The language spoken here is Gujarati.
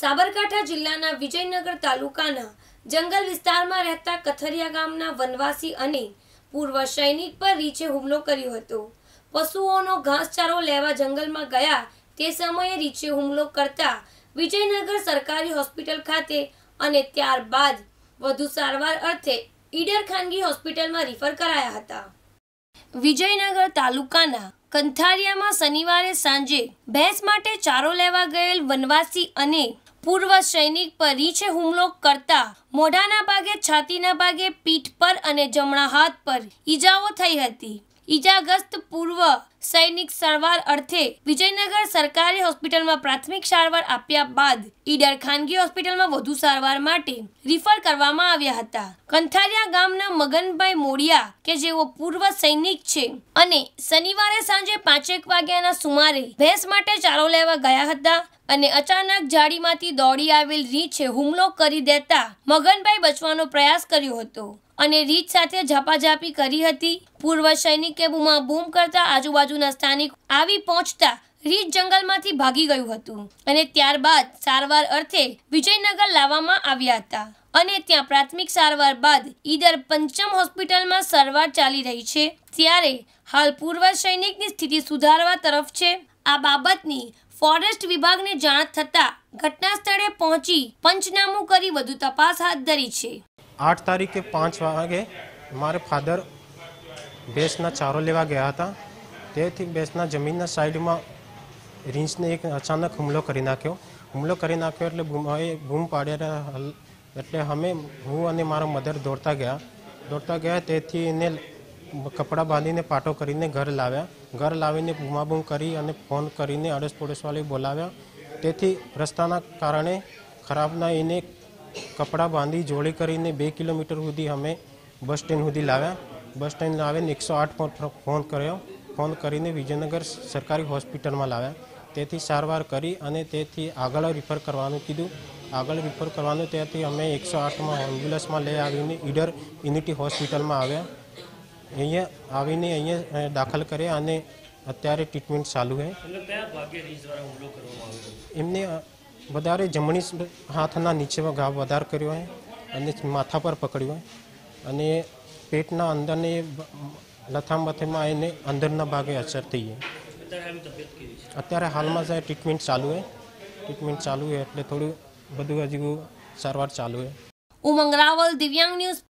સાબરકાંઠા જિલ્લાના વિજયનગર તાલુકાના જંગલ વિસ્તારમાં રહેતા કથરિયા ગામના વનવાસી અને પૂર્વ સૈનિક પર રીચે હુમલો કર્યો હતો પશુઓનો ઘાસચારો લેવા જંગલમાં ગયા તે સમયે રીછે હુમલો કરતા વિજયનગર સરકારી હોસ્પિટલ ખાતે અને ત્યારબાદ વધુ સારવાર અર્થે ઈડર ખાનગી હોસ્પિટલમાં રિફર કરાયા હતા વિજયનગર તાલુકાના કંથારિયામાં શનિવારે સાંજે ભેંસ માટે ચારો લેવા ગયેલ વનવાસી અને પૂર્વ સૈનિક પર રીછે હુમલો કરતા મોઢાના ભાગે છાતીના ભાગે પીઠ પર અને જમણા હાથ પર ઈજાઓ થઈ હતી ઈજાગ્રસ્ત પૂર્વ સૈનિક સારવાર અર્થે વિજયનગર સરકારી હોસ્પિટલમાં પ્રાથમિક સારવાર આપ્યા બાદ ઈડર ખાનગી હોસ્પિટલમાં વધુ સારવાર માટે રિફર કરવામાં આવ્યા હતા કંથારિયા ગામના મગનભાઈ મોડિયા કે જેઓ પૂર્વ સૈનિક છે અને શનિવારે સાંજે પાંચેક વાગ્યાના સુમારે ભેંસ માટે ચારો લેવા ગયા હતા અને અચાનક જાળીમાંથી દોડી આવેલ રીંછે હુમલો કરી દેતા મગનભાઈ બચવાનો પ્રયાસ કર્યો હતો અને રીત સાથે ઝપાઝાપી કરી હતી પૂર્વ સૈનિકે બૂમા બૂમ કરતા આજુબાજુના સ્થાનિક આવી પહોંચતા રીત જંગલમાંથી ભાગી ગયું હતું અને ત્યારબાદ સારવાર અર્થે વિજયનગર લાવવામાં આવ્યા હતા અને ત્યાં પ્રાથમિક સારવાર બાદ ઈદર પંચમ હોસ્પિટલમાં સારવાર ચાલી રહી છે ત્યારે હાલ પૂર્વ સૈનિકની સ્થિતિ સુધારવા તરફ છે આ બાબતની ફોરેસ્ટ વિભાગને જાણ થતાં ઘટના સ્થળે પહોંચી પંચનામું કરી વધુ તપાસ હાથ ધરી છે આઠ તારીખે પાંચ વાગે મારે ફાધર ભેંસના ચારો લેવા ગયા હતા તેથી ભેંસના જમીનના સાઈડમાં રીંછને એક અચાનક હુમલો કરી નાખ્યો હુમલો કરી નાખ્યો એટલે એ બૂમ પાડ્યા એટલે અમે હું અને મારા મધર દોડતા ગયા દોડતા ગયા તેથી એને કપડાં બાંધીને પાટો કરીને ઘર લાવ્યા ઘર લાવીને બૂમાબૂમ કરી અને ફોન કરીને અડોસ પડોશવાળી બોલાવ્યા તેથી રસ્તાના કારણે ખરાબના એને કપડાં બાંધી જોડી કરીને બે કિલોમીટર સુધી અમે બસ સ્ટેન્ડ સુધી લાવ્યા બસ સ્ટેન્ડ લાવીને એકસો આઠ ફોન કર્યો ફોન કરીને વિજયનગર સરકારી હોસ્પિટલમાં લાવ્યા તેથી સારવાર કરી અને તેથી આગળ રિફર કરવાનું કીધું આગળ રિફર કરવાનું ત્યાંથી અમે એકસો આઠમાં એમ્બ્યુલન્સમાં લઈ આવીને ઈડર યુનિટી હોસ્પિટલમાં આવ્યા અહીંયા આવીને અહીંયા દાખલ કર્યા અને અત્યારે ટ્રીટમેન્ટ ચાલુ છે એમને વધારે જમણી હાથના નીચેમાં ઘા વધારે કર્યો હોય અને માથા પર પકડ્યો હોય અને પેટના અંદરને લથામથેમાં એને અંદરના ભાગે અસર થઈ ગઈ અત્યારે હાલમાં સાહેબ ટ્રીટમેન્ટ ચાલુ હોય ટ્રીટમેન્ટ ચાલુ હોય એટલે થોડું બધું હજુ સારવાર ચાલુ હોય ઉમંગ રાવલ દિવ્યાંગ ન્યૂઝ